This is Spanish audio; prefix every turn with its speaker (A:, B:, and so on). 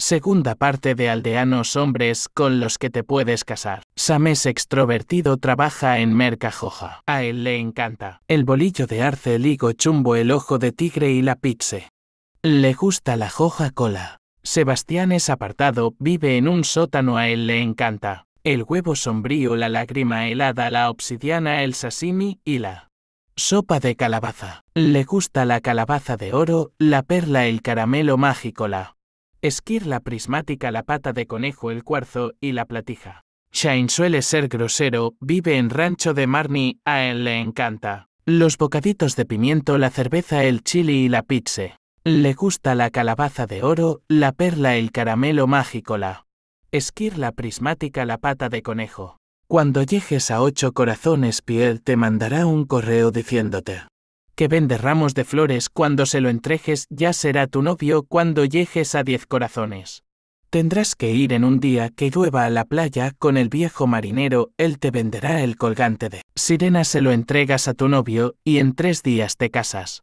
A: Segunda parte de Aldeanos hombres con los que te puedes casar. Sam es extrovertido, trabaja en Merca Joja, A él le encanta. El bolillo de arce, el higo chumbo, el ojo de tigre y la pizza. Le gusta la joja cola. Sebastián es apartado, vive en un sótano, a él le encanta. El huevo sombrío, la lágrima helada, la obsidiana, el sashimi y la sopa de calabaza. Le gusta la calabaza de oro, la perla, el caramelo mágico, la la prismática la pata de conejo el cuarzo y la platija. Shine suele ser grosero, vive en rancho de Marnie, a él le encanta. Los bocaditos de pimiento, la cerveza, el chili y la pizza. Le gusta la calabaza de oro, la perla, el caramelo mágico, la la prismática, la pata de conejo. Cuando llegues a ocho corazones, piel te mandará un correo diciéndote que vende ramos de flores cuando se lo entrejes ya será tu novio cuando llegues a diez corazones. Tendrás que ir en un día que llueva a la playa con el viejo marinero, él te venderá el colgante de sirena se lo entregas a tu novio y en tres días te casas.